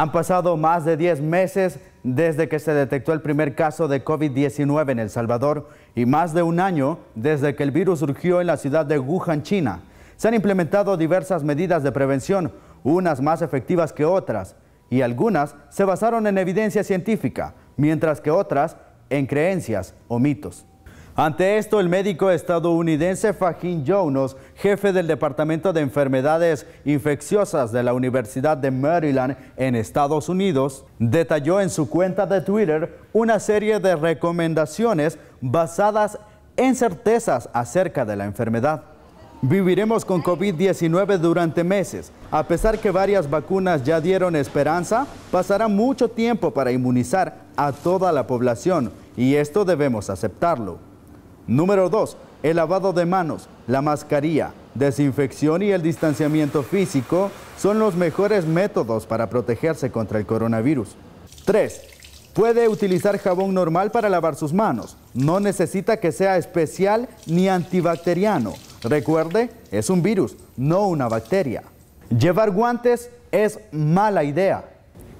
Han pasado más de 10 meses desde que se detectó el primer caso de COVID-19 en El Salvador y más de un año desde que el virus surgió en la ciudad de Wuhan, China. Se han implementado diversas medidas de prevención, unas más efectivas que otras, y algunas se basaron en evidencia científica, mientras que otras en creencias o mitos. Ante esto, el médico estadounidense Fajin Jonas, jefe del Departamento de Enfermedades Infecciosas de la Universidad de Maryland en Estados Unidos, detalló en su cuenta de Twitter una serie de recomendaciones basadas en certezas acerca de la enfermedad. Viviremos con COVID-19 durante meses. A pesar que varias vacunas ya dieron esperanza, pasará mucho tiempo para inmunizar a toda la población y esto debemos aceptarlo. Número 2. El lavado de manos, la mascarilla, desinfección y el distanciamiento físico son los mejores métodos para protegerse contra el coronavirus. 3. Puede utilizar jabón normal para lavar sus manos. No necesita que sea especial ni antibacteriano. Recuerde, es un virus, no una bacteria. Llevar guantes es mala idea.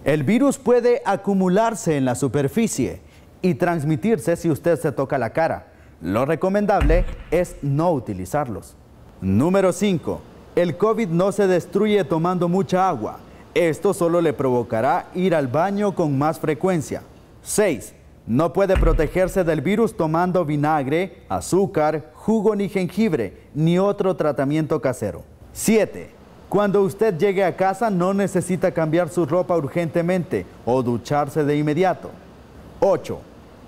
El virus puede acumularse en la superficie y transmitirse si usted se toca la cara. Lo recomendable es no utilizarlos. Número 5. El COVID no se destruye tomando mucha agua. Esto solo le provocará ir al baño con más frecuencia. 6. No puede protegerse del virus tomando vinagre, azúcar, jugo ni jengibre, ni otro tratamiento casero. 7. Cuando usted llegue a casa no necesita cambiar su ropa urgentemente o ducharse de inmediato. 8.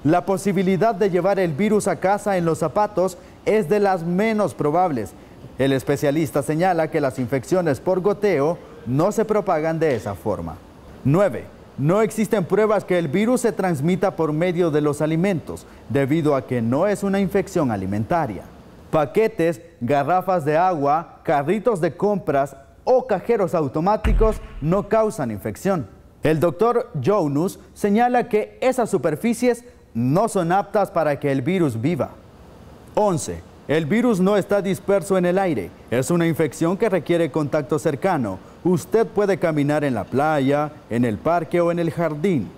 La posibilidad de llevar el virus a casa en los zapatos es de las menos probables. El especialista señala que las infecciones por goteo no se propagan de esa forma. 9. No existen pruebas que el virus se transmita por medio de los alimentos, debido a que no es una infección alimentaria. Paquetes, garrafas de agua, carritos de compras o cajeros automáticos no causan infección. El doctor Jonas señala que esas superficies no son aptas para que el virus viva. 11. El virus no está disperso en el aire. Es una infección que requiere contacto cercano. Usted puede caminar en la playa, en el parque o en el jardín.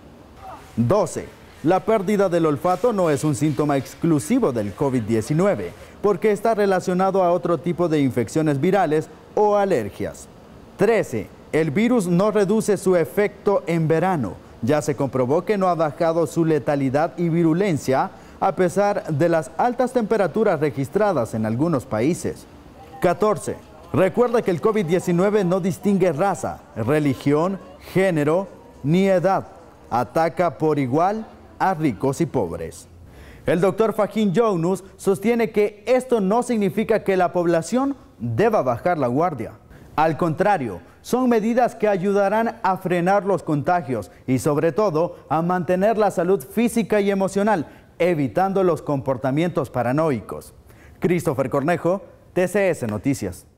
12. La pérdida del olfato no es un síntoma exclusivo del COVID-19, porque está relacionado a otro tipo de infecciones virales o alergias. 13. El virus no reduce su efecto en verano. Ya se comprobó que no ha bajado su letalidad y virulencia a pesar de las altas temperaturas registradas en algunos países. 14. Recuerda que el COVID-19 no distingue raza, religión, género ni edad. Ataca por igual a ricos y pobres. El doctor fajín Jonus sostiene que esto no significa que la población deba bajar la guardia. Al contrario, son medidas que ayudarán a frenar los contagios y sobre todo a mantener la salud física y emocional, evitando los comportamientos paranoicos. Christopher Cornejo, TCS Noticias.